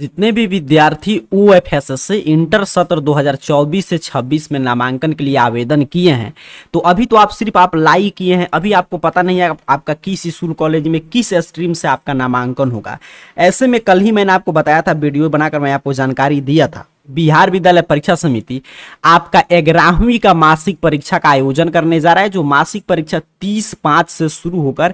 जितने भी विद्यार्थी O F S S inter सत्र 2024 से 26 में नामांकन के लिए आवेदन किए हैं तो अभी तो आप सिर्फ आप लाई किए हैं अभी आपको पता नहीं है आप, आपका किस स्कूल कॉलेज में किस स्ट्रीम से आपका नामांकन होगा ऐसे में कल ही मैंने आपको बताया था वीडियो बनाकर मैं आपको जानकारी दिया था बिहार विद्यालय परीक्षा समिति आपका ग्यारहवीं का मासिक परीक्षा का आयोजन करने जा रहा है जो मासिक परीक्षा तीस पाँच से शुरू होकर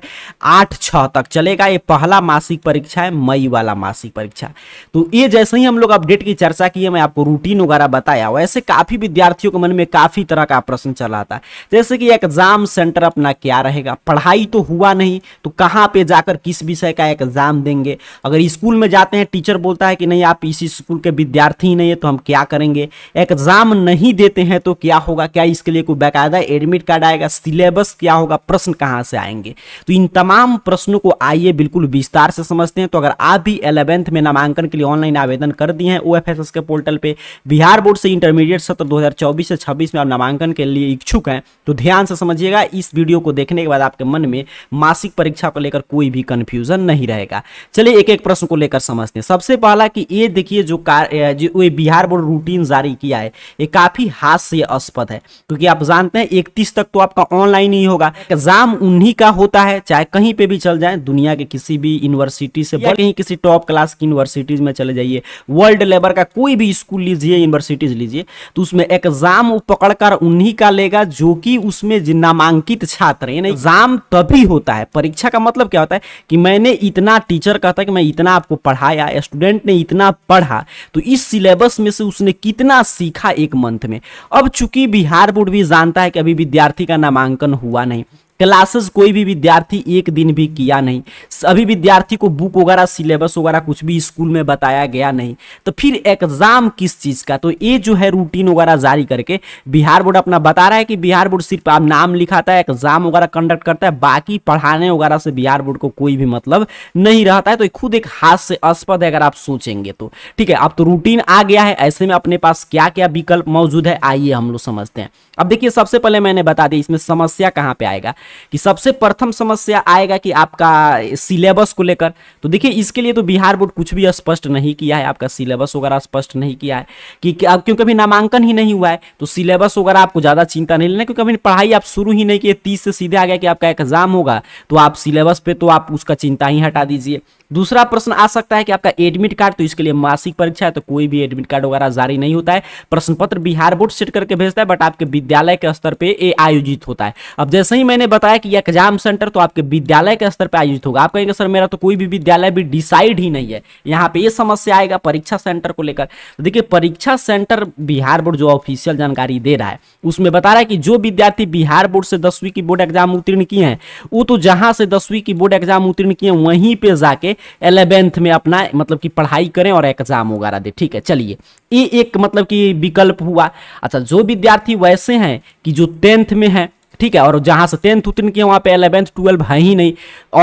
आठ छः तक चलेगा ये पहला मासिक परीक्षा है मई वाला मासिक परीक्षा तो ये जैसे ही हम लोग अपडेट की चर्चा की है मैं आपको रूटीन वगैरह बताया वैसे काफ़ी विद्यार्थियों के मन में काफ़ी तरह का प्रश्न चला था जैसे कि एग्जाम सेंटर अपना क्या रहेगा पढ़ाई तो हुआ नहीं तो कहाँ पर जाकर किस विषय का एग्जाम देंगे अगर स्कूल में जाते हैं टीचर बोलता है कि नहीं आप इसी स्कूल के विद्यार्थी ही नहीं है तो हम क्या करेंगे एग्जाम नहीं देते हैं तो क्या होगा क्या इसके लिए कोई बाकायदा एडमिट कार्ड आएगा सिलेबस क्या होगा प्रश्न कहाँ से आएंगे तो इन तमाम प्रश्नों को आइए बिल्कुल विस्तार से समझते हैं तो अगर आप भी एलेवेंथ में नामांकन के लिए ऑनलाइन आवेदन कर दिए हैं ओ के पोर्टल पर बिहार बोर्ड से इंटरमीडिएट सत्र दो से छब्बीस में आप नामांकन के लिए इच्छुक हैं तो ध्यान से समझिएगा इस वीडियो को देखने के बाद आपके मन में मासिक परीक्षा को लेकर कोई भी कन्फ्यूजन नहीं रहेगा चलिए एक एक प्रश्न को लेकर समझते हैं सबसे पहला कि ये देखिए जो कार जो बिहार बोर्ड रूटीन जारी किया है ये काफी हास्यास्पद है क्योंकि आप जानते हैं 31 तक तो आपका ऑनलाइन ही होगा एग्जाम उन्हीं का होता है चाहे कहीं पे भी चल जाए दुनिया के किसी भी यूनिवर्सिटी से कहीं किसी टॉप क्लास की यूनिवर्सिटीज में चले जाइए वर्ल्ड लेवल का कोई भी स्कूल लीजिए यूनिवर्सिटीज लीजिए तो उसमें एग्जाम वो पकड़कर उन्हीं का लेगा जो कि उसमें नामांकित छात्र यानी एग्जाम तभी होता है परीक्षा का मतलब क्या होता है कि मैंने इतना टीचर कहता कि मैं इतना आपको पढ़ाया स्टूडेंट ने इतना पढ़ा तो इस सिलेबस में से उसने कितना सीखा एक मंथ में अब चूंकि बिहार बोर्ड भी जानता है कि अभी विद्यार्थी का नामांकन हुआ नहीं क्लासेस कोई भी विद्यार्थी एक दिन भी किया नहीं सभी विद्यार्थी को बुक वगैरह सिलेबस वगैरह कुछ भी स्कूल में बताया गया नहीं तो फिर एग्जाम किस चीज़ का तो ये जो है रूटीन वगैरह जारी करके बिहार बोर्ड अपना बता रहा है कि बिहार बोर्ड सिर्फ आप नाम लिखाता है एग्जाम वगैरह कंडक्ट करता है बाकी पढ़ाने वगैरह से बिहार बोर्ड को कोई भी मतलब नहीं रहता है तो खुद एक हास्यास्पद है अगर आप सोचेंगे तो ठीक है अब तो रूटीन आ गया है ऐसे में अपने पास क्या क्या विकल्प मौजूद है आइए हम लोग समझते हैं अब देखिए सबसे पहले मैंने बता दिया इसमें समस्या कहाँ पे आएगा कि सबसे प्रथम समस्या आएगा कि आपका सिलेबस को लेकर तो देखिए इसके लिए तो बिहार बोर्ड कुछ भी स्पष्ट नहीं किया है आपका सिलेबस वगैरह स्पष्ट नहीं किया है कि क्योंकि अभी नामांकन ही नहीं हुआ है तो सिलेबस वगैरह आपको ज़्यादा चिंता नहीं लेना क्योंकि अभी पढ़ाई आप शुरू ही नहीं किए तीस से सीधे आ गया कि आपका एग्जाम होगा तो आप सिलेबस पर तो आप उसका चिंता ही हटा दीजिए दूसरा प्रश्न आ सकता है कि आपका एडमिट कार्ड तो इसके लिए मासिक परीक्षा है तो कोई भी एडमिट कार्ड वगैरह जारी नहीं होता है प्रश्न पत्र बिहार बोर्ड सेट करके भेजता है बट आपके विद्यालय के स्तर पे ये आयोजित होता है अब जैसे ही मैंने बताया कि एग्जाम सेंटर तो आपके विद्यालय के स्तर पर आयोजित होगा आप कहेंगे सर मेरा तो कोई भी विद्यालय भी डिसाइड ही नहीं है यहाँ पे ये समस्या आएगा परीक्षा सेंटर को लेकर तो देखिए परीक्षा सेंटर बिहार बोर्ड जो ऑफिशियल जानकारी दे रहा है उसमें बता रहा है कि जो विद्यार्थी बिहार बोर्ड से दसवीं की बोर्ड एग्जाम उत्तीर्ण किए हैं वो तो जहां से दसवीं की बोर्ड एग्जाम उत्तीर्ण किए वहीं पर जाके एलेवेंथ में अपना मतलब कि पढ़ाई करें और एग्जाम वगैरह दे ठीक है चलिए ये एक मतलब कि विकल्प हुआ अच्छा जो विद्यार्थी वैसे हैं कि जो टेंथ में हैं ठीक है और जहां से टेंथ उत्तीर्ण किए वहाँ पे अलेवेंथ ट्वेल्व है ही नहीं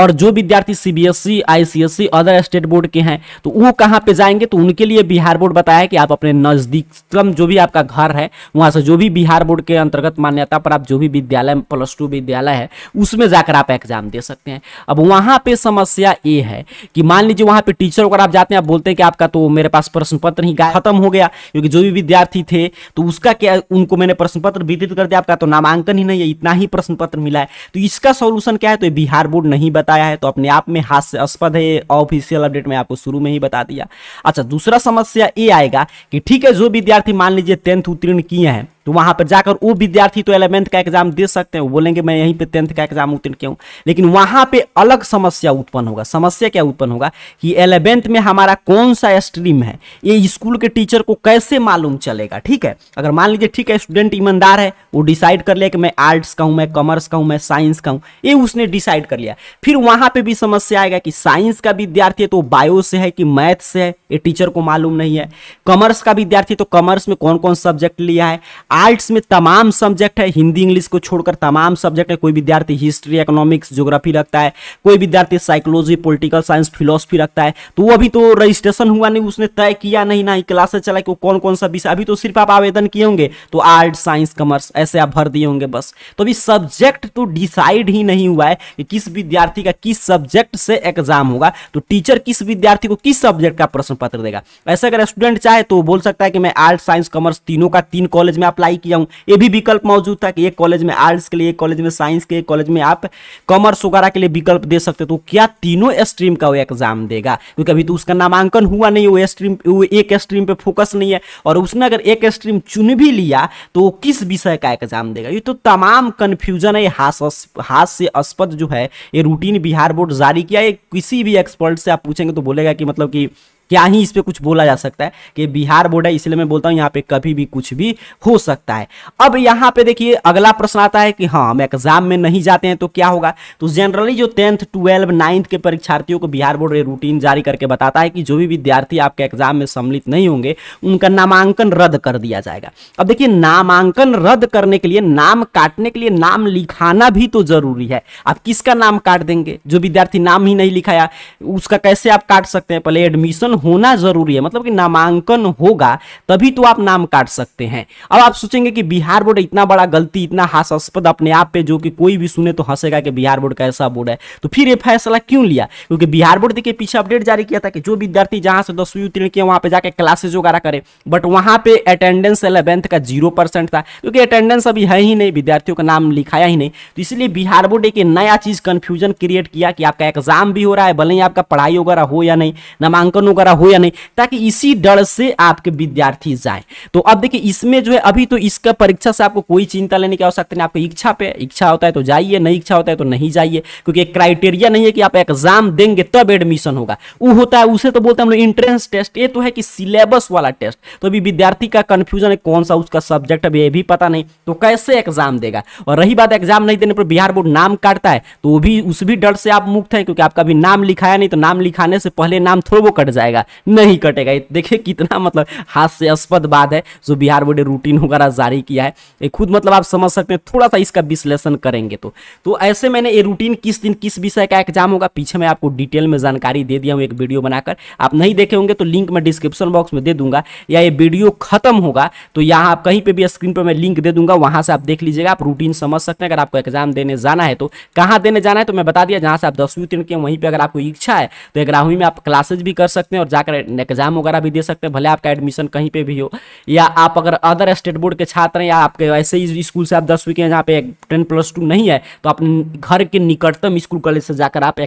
और जो विद्यार्थी CBSE ICSE other state board के हैं तो वो कहाँ पे जाएंगे तो उनके लिए बिहार बोर्ड बताया है कि आप अपने नज़दीकतम जो भी आपका घर है वहाँ से जो भी बिहार बोर्ड के अंतर्गत मान्यता पर आप जो भी विद्यालय प्लस टू विद्यालय है उसमें जाकर आप एग्जाम दे सकते हैं अब वहाँ पे समस्या ये है कि मान लीजिए वहाँ पर टीचर अगर आप जाते हैं आप बोलते हैं कि आपका तो मेरे पास प्रश्न पत्र ही खत्म हो गया क्योंकि जो भी विद्यार्थी थे तो उसका क्या उनको मैंने प्रश्न पत्र वितरित कर दिया आपका तो नामांकन ही नहीं है ना ही प्रश्न पत्र मिला है तो इसका सोल्यूशन क्या है तो बिहार बोर्ड नहीं बताया है तो अपने आप में हास्यास्पद है ऑफिशियल अपडेट में आपको शुरू में ही बता दिया अच्छा दूसरा समस्या ये आएगा कि ठीक है जो विद्यार्थी मान लीजिए टेंथ उत्तीर्ण किए हैं तो वहां पर जाकर वो विद्यार्थी तो एलेवेंथ का एग्जाम दे सकते हैं बोलेंगे मैं यहीं पे टेंथ का एग्जाम उत्तीर्ण क्यों हूँ लेकिन वहां पे अलग समस्या उत्पन्न होगा समस्या क्या उत्पन्न होगा कि एलेवेंथ में हमारा कौन सा स्ट्रीम है ये स्कूल के टीचर को कैसे मालूम चलेगा ठीक है अगर मान लीजिए ठीक है स्टूडेंट ईमानदार है वो डिसाइड कर लिया कि मैं आर्ट्स का हूँ मैं कॉमर्स का हूँ मैं साइंस का हूँ ये उसने डिसाइड कर लिया फिर वहां पर भी समस्या आएगा कि साइंस का विद्यार्थी है तो बायो से है कि मैथ से है ये टीचर को मालूम नहीं है कॉमर्स का विद्यार्थी तो कॉमर्स में कौन कौन सब्जेक्ट लिया है आर्ट्स में तमाम सब्जेक्ट है हिंदी इंग्लिश को छोड़कर तमाम सब्जेक्ट है कोई विद्यार्थी हिस्ट्री इकोनॉमिक्स ज्योग्राफी रखता है कोई विद्यार्थी साइकोलॉजी पॉलिटिकल साइंस फिलोसफी रखता है तो वो अभी तो रजिस्ट्रेशन हुआ नहीं उसने तय किया नहीं ना ही क्लासेस चला कि कौन कौन सा विषय अभी तो सिर्फ आप आवेदन किए होंगे तो आर्ट्स साइंस कॉमर्स ऐसे आप भर दिए होंगे बस तो अभी सब्जेक्ट तो डिसाइड ही नहीं हुआ है कि किस विद्यार्थी का किस सब्जेक्ट से एग्जाम होगा तो टीचर किस विद्यार्थी को किस सब्जेक्ट का प्रश्न पत्र देगा ऐसे अगर स्टूडेंट चाहे तो बोल सकता है कि मैं आर्ट्स साइंस कॉमर्स तीनों का तीन कॉलेज में अप्लाई अप्लाई किया हूँ ये भी विकल्प मौजूद था कि एक कॉलेज में आर्ट्स के लिए एक कॉलेज में साइंस के एक कॉलेज में आप कॉमर्स वगैरह के लिए विकल्प दे सकते तो क्या तीनों स्ट्रीम का वो एग्जाम देगा क्योंकि अभी तो उसका नामांकन हुआ नहीं वो स्ट्रीम वो एक स्ट्रीम पर फोकस नहीं है और उसने अगर एक स्ट्रीम चुन भी लिया तो वो किस विषय का एग्जाम देगा ये तो तमाम कन्फ्यूजन है हास्य अस्पद जो है ये रूटीन बिहार बोर्ड जारी किया है किसी भी एक्सपर्ट से आप पूछेंगे तो बोलेगा कि मतलब कि क्या ही इस पर कुछ बोला जा सकता है कि बिहार बोर्ड है इसलिए मैं बोलता हूँ यहाँ पे कभी भी कुछ भी हो सकता है अब यहाँ पे देखिए अगला प्रश्न आता है कि हाँ हम एग्जाम में नहीं जाते हैं तो क्या होगा तो जनरली जो टेंथ ट्वेल्व नाइन्थ के परीक्षार्थियों को बिहार बोर्ड रूटीन जारी करके बताता है कि जो भी विद्यार्थी आपके एग्जाम में सम्मिलित नहीं होंगे उनका नामांकन रद्द कर दिया जाएगा अब देखिए नामांकन रद्द करने के लिए नाम काटने के लिए नाम लिखाना भी तो जरूरी है आप किसका नाम काट देंगे जो विद्यार्थी नाम ही नहीं लिखाया उसका कैसे आप काट सकते हैं पहले एडमिशन होना जरूरी है मतलब कि नामांकन होगा तभी तो आप नाम काट सकते हैं अब आप सोचेंगे कि बिहार बोर्ड इतना बड़ा गलती इतना हास्यास्पद अपने आप पे जो कि कोई भी सुने तो हंसेगा कि बिहार बोर्ड कैसा बोर्ड है तो फिर ये फैसला क्यों लिया क्योंकि बिहार बोर्ड देखिए पीछे अपडेट जारी किया था कि जो विद्यार्थी जहां से दसवीं उत्तीर्ण किया वहां पर जाकर क्लासेज वगैरह करे बट वहां पर अटेंडेंस इलेवेंथ का जीरो परसेंट था क्योंकि अटेंडेंस अभी है ही नहीं विद्यार्थियों का नाम लिखाया ही नहीं तो इसलिए बिहार बोर्ड एक नया चीज कंफ्यूजन क्रिएट किया कि आपका एग्जाम भी हो रहा है भले ही आपका पढ़ाई वगैरह हो या नहीं नामांकन वगैरह वगैरह हो या नहीं ताकि इसी डर से आपके विद्यार्थी जाए तो अब देखिए इसमें जो है अभी तो इसका परीक्षा से आपको कोई चिंता लेने की आवश्यकता नहीं आपको इच्छा पे इच्छा होता है तो जाइए नहीं इच्छा होता है तो नहीं जाइए क्योंकि एक क्राइटेरिया नहीं है कि आप एग्जाम देंगे तब एडमिशन होगा वो होता है उसे तो बोलते हैं हम लोग इंट्रेंस टेस्ट ये तो है कि सिलेबस वाला टेस्ट तो अभी विद्यार्थी का कन्फ्यूजन है कौन सा उसका सब्जेक्ट अभी ये भी पता नहीं तो कैसे एग्जाम देगा और रही बात एग्जाम नहीं देने पर बिहार बोर्ड नाम काटता है तो वो भी उस भी डर से आप मुक्त है क्योंकि आपका अभी नाम लिखाया नहीं तो नाम लिखाने से पहले नाम थोड़ा वो कट जाएगा कटेगा नहीं कटेगा देखिए कितना मतलब हास्यास्पद बात है जो बिहार बोर्ड ने रूटीन वगैरह जारी किया है ये खुद मतलब आप समझ सकते हैं थोड़ा सा इसका विश्लेषण करेंगे तो तो ऐसे मैंने ये रूटीन किस दिन किस विषय का एग्जाम होगा पीछे मैं आपको डिटेल में जानकारी दे दिया हूँ एक वीडियो बनाकर आप नहीं देखे होंगे तो लिंक मैं डिस्क्रिप्शन बॉक्स में दे दूंगा या ये वीडियो खत्म होगा तो यहाँ आप कहीं पर भी स्क्रीन पर मैं लिंक दे दूंगा वहाँ से आप देख लीजिएगा आप रूटीन समझ सकते हैं अगर आपको एग्जाम देने जाना है तो कहाँ देने जाना है तो मैं बता दिया जहाँ से आप दसवीं उत्तीर्ण किए वहीं पर अगर आपको इच्छा है तो ग्राहवीं में आप क्लासेज भी कर सकते हैं और जाकर एग्जाम वगैरह भी दे सकते हैं भले आपका एडमिशन कहीं पे भी हो या आप अगर अदर स्टेट बोर्ड के छात्र हैं या आपके ऐसे ही स्कूल से आप दसवीं के जहाँ पे टेन प्लस टू नहीं है तो अपने घर के निकटतम स्कूल कॉलेज से जाकर आप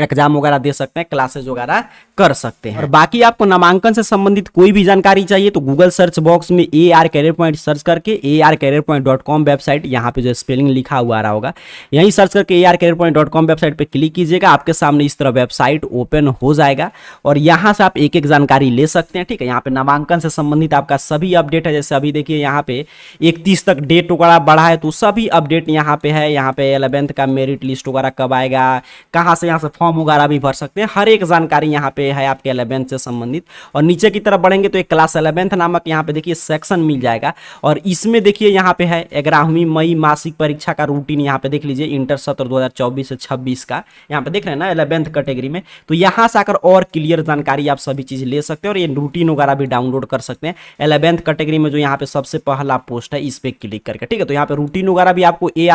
एग्जाम वगैरह दे सकते हैं क्लासेज वगैरह कर सकते हैं और बाकी आपको नामांकन से संबंधित कोई भी जानकारी चाहिए तो गूगल सर्च बॉक्स में A R career point search करके A R career point dot com website यहाँ पे जो स्पेलिंग लिखा हुआ आ रहा होगा यहीं सर्च करके A R career point dot com website पर क्लिक कीजिएगा आपके सामने इस तरह वेबसाइट ओपन हो जाएगा और यहाँ से आप एक एक जानकारी ले सकते हैं ठीक है यहाँ पे नामांकन से संबंधित आपका सभी अपडेट है जैसे अभी देखिए यहाँ पे इकतीस तक डेट वगैरह बढ़ा है तो सभी अपडेट यहाँ पे है यहाँ पे एलेवेंथ का मेरिट लिस्ट वगैरह कब आएगा कहाँ से यहाँ से फॉर्म फॉर्म वगैरह भी भर सकते हैं हर एक जानकारी यहाँ पे है आपके अलेवेंथ से संबंधित और नीचे की तरफ बढ़ेंगे तो एक क्लास अलेवेंथ नामक यहाँ पे देखिए सेक्शन मिल जाएगा और इसमें देखिए यहाँ पे है ग्यारहवीं मई मासिक परीक्षा का रूटीन यहाँ पे देख लीजिए इंटर सत्र दो से छब्बीस का यहाँ पे देख रहे हैं ना एलेवेंथ कैटेगरी में तो यहाँ से आकर और क्लियर जानकारी आप सभी चीज़ ले सकते हैं और ये रूटीन वगैरह भी डाउनलोड कर सकते हैं एलेवेंथ कैटेगरी में जो यहाँ पे सबसे पहला पोस्ट है इस पर क्लिक करके ठीक है तो यहाँ पे रूटीन वगैरह भी आपको ए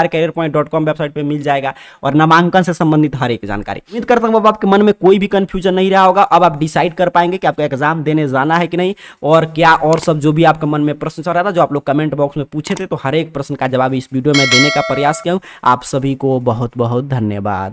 वेबसाइट पर मिल जाएगा और नामांकन से संबंधित हर एक जानकारी उम्मीद करता हूँ अब आपके मन में कोई भी कन्फ्यूजन नहीं रहा होगा अब आप डिसाइड कर पाएंगे कि आपको एग्जाम देने जाना है कि नहीं और क्या और सब जो भी आपके मन में प्रश्न चल रहा था जो आप लोग कमेंट बॉक्स में पूछे थे तो हर एक प्रश्न का जवाब इस वीडियो में देने का प्रयास किया हूँ आप सभी को बहुत बहुत धन्यवाद